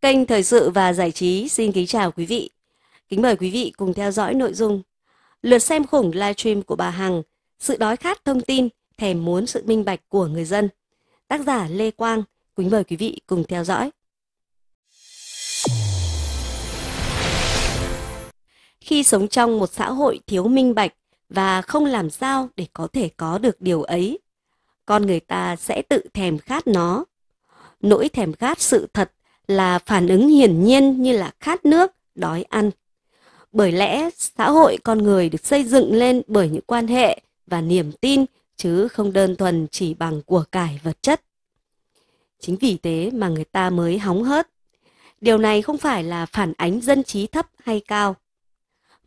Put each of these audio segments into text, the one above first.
kênh Thời sự và Giải trí xin kính chào quý vị. Kính mời quý vị cùng theo dõi nội dung Lượt xem khủng livestream của bà Hằng, sự đói khát thông tin, thèm muốn sự minh bạch của người dân. Tác giả Lê Quang, kính mời quý vị cùng theo dõi. Khi sống trong một xã hội thiếu minh bạch và không làm sao để có thể có được điều ấy, con người ta sẽ tự thèm khát nó. Nỗi thèm khát sự thật là phản ứng hiển nhiên như là khát nước, đói ăn. Bởi lẽ xã hội con người được xây dựng lên bởi những quan hệ và niềm tin chứ không đơn thuần chỉ bằng của cải vật chất. Chính vì thế mà người ta mới hóng hớt. Điều này không phải là phản ánh dân trí thấp hay cao.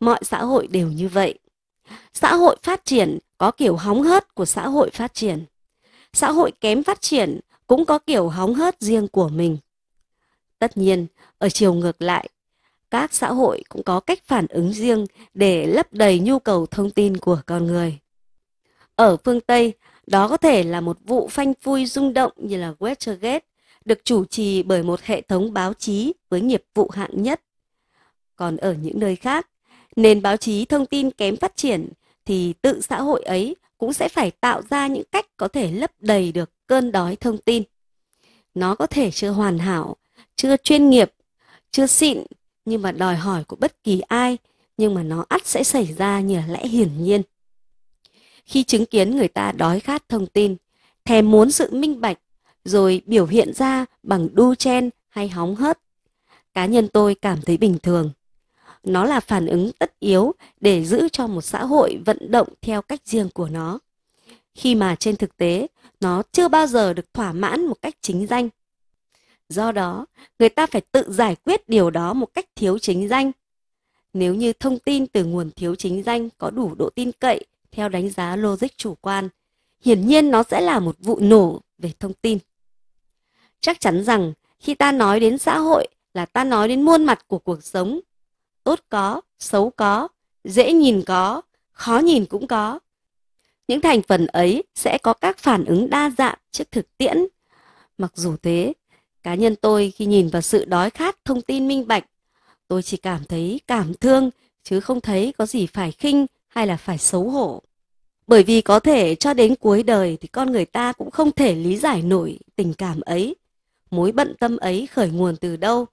Mọi xã hội đều như vậy. Xã hội phát triển có kiểu hóng hớt của xã hội phát triển. Xã hội kém phát triển cũng có kiểu hóng hớt riêng của mình. Tất nhiên, ở chiều ngược lại, các xã hội cũng có cách phản ứng riêng để lấp đầy nhu cầu thông tin của con người. Ở phương Tây, đó có thể là một vụ phanh phui rung động như là Westergate, được chủ trì bởi một hệ thống báo chí với nghiệp vụ hạng nhất. Còn ở những nơi khác, nền báo chí thông tin kém phát triển thì tự xã hội ấy cũng sẽ phải tạo ra những cách có thể lấp đầy được cơn đói thông tin. Nó có thể chưa hoàn hảo chưa chuyên nghiệp chưa xịn nhưng mà đòi hỏi của bất kỳ ai nhưng mà nó ắt sẽ xảy ra như là lẽ hiển nhiên khi chứng kiến người ta đói khát thông tin thèm muốn sự minh bạch rồi biểu hiện ra bằng đu chen hay hóng hớt cá nhân tôi cảm thấy bình thường nó là phản ứng tất yếu để giữ cho một xã hội vận động theo cách riêng của nó khi mà trên thực tế nó chưa bao giờ được thỏa mãn một cách chính danh Do đó, người ta phải tự giải quyết điều đó một cách thiếu chính danh. Nếu như thông tin từ nguồn thiếu chính danh có đủ độ tin cậy theo đánh giá logic chủ quan, hiển nhiên nó sẽ là một vụ nổ về thông tin. Chắc chắn rằng khi ta nói đến xã hội là ta nói đến muôn mặt của cuộc sống. Tốt có, xấu có, dễ nhìn có, khó nhìn cũng có. Những thành phần ấy sẽ có các phản ứng đa dạng trước thực tiễn. Mặc dù thế, Cá nhân tôi khi nhìn vào sự đói khát thông tin minh bạch, tôi chỉ cảm thấy cảm thương chứ không thấy có gì phải khinh hay là phải xấu hổ. Bởi vì có thể cho đến cuối đời thì con người ta cũng không thể lý giải nổi tình cảm ấy, mối bận tâm ấy khởi nguồn từ đâu.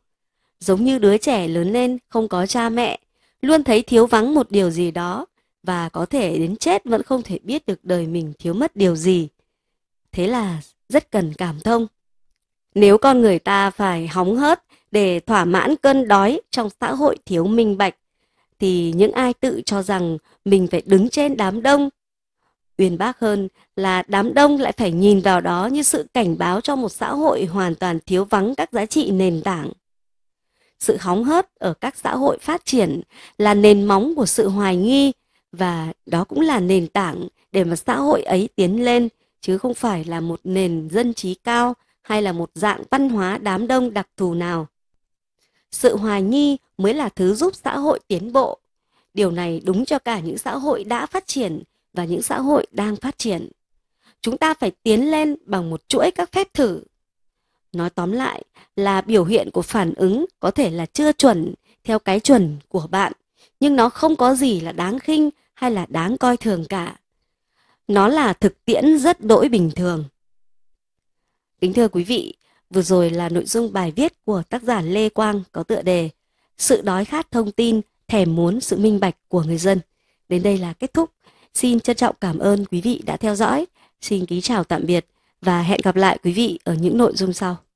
Giống như đứa trẻ lớn lên không có cha mẹ, luôn thấy thiếu vắng một điều gì đó và có thể đến chết vẫn không thể biết được đời mình thiếu mất điều gì. Thế là rất cần cảm thông. Nếu con người ta phải hóng hớt để thỏa mãn cơn đói trong xã hội thiếu minh bạch, thì những ai tự cho rằng mình phải đứng trên đám đông uyên bác hơn là đám đông lại phải nhìn vào đó như sự cảnh báo cho một xã hội hoàn toàn thiếu vắng các giá trị nền tảng. Sự hóng hớt ở các xã hội phát triển là nền móng của sự hoài nghi và đó cũng là nền tảng để mà xã hội ấy tiến lên chứ không phải là một nền dân trí cao hay là một dạng văn hóa đám đông đặc thù nào. Sự hoài nghi mới là thứ giúp xã hội tiến bộ. Điều này đúng cho cả những xã hội đã phát triển và những xã hội đang phát triển. Chúng ta phải tiến lên bằng một chuỗi các phép thử. Nói tóm lại là biểu hiện của phản ứng có thể là chưa chuẩn theo cái chuẩn của bạn, nhưng nó không có gì là đáng khinh hay là đáng coi thường cả. Nó là thực tiễn rất đỗi bình thường. Kính thưa quý vị, vừa rồi là nội dung bài viết của tác giả Lê Quang có tựa đề Sự đói khát thông tin, thèm muốn sự minh bạch của người dân. Đến đây là kết thúc. Xin trân trọng cảm ơn quý vị đã theo dõi. Xin kính chào tạm biệt và hẹn gặp lại quý vị ở những nội dung sau.